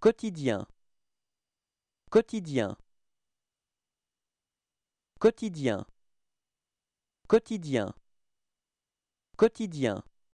Quotidien Quotidien Quotidien Quotidien Quotidien